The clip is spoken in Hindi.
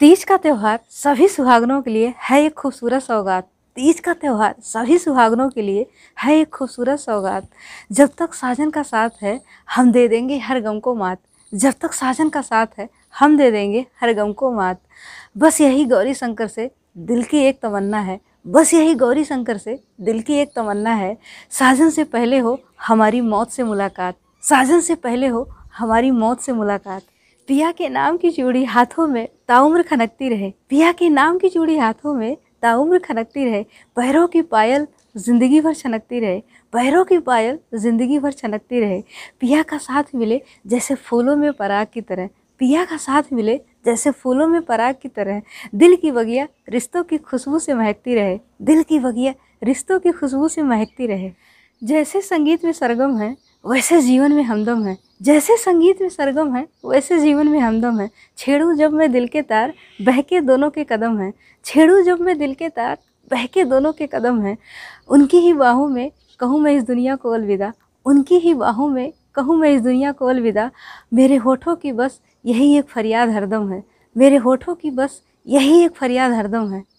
तीज का त्यौहार सभी सुहागनों के लिए है एक खूबसूरत सौगात तीज का त्यौहार सभी सुहागनों के लिए है एक खूबसूरत सौगात जब तक साजन का साथ है हम दे देंगे हर गम को मात जब तक साजन का साथ है हम दे देंगे हर गम को मात बस यही गौरी शंकर से दिल की एक तमन्ना है बस यही गौरी शंकर से दिल की एक तमन्ना है साजन से पहले हो हमारी मौत से मुलाकात साजन से पहले हो हमारी मौत से मुलाकात पिया के नाम की चूड़ी हाथों में ताउम्र खनकती रहे पिया के नाम की चूड़ी हाथों में ताउम्र खनकती रहे पैरों की पायल ज़िंदगी भर छनकती रहे पैरों की पायल ज़िंदगी भर छनकती रहे पिया का साथ मिले जैसे फूलों में पराग की तरह पिया का साथ मिले जैसे फूलों में पराग की तरह दिल की बगिया रिश्तों की खुशबू से महकती रहे दिल की बगिया रिश्तों की खुशबू से महकती रहे जैसे संगीत में सरगम है वैसे जीवन में हमदम है जैसे संगीत में सरगम है वैसे जीवन में हमदम है छेड़ू जब मैं दिल के तार बहके दोनों के कदम हैं छेड़ू जब मैं दिल के तार बहके दोनों के कदम हैं उनकी ही बाहों में कहूँ मैं इस दुनिया को अलविदा उनकी ही बाहों में कहूँ मैं इस दुनिया को अलविदा मेरे होठों की बस यही एक फरियाद हरदम है मेरे होठों की बस यही एक फरियाद हरदम है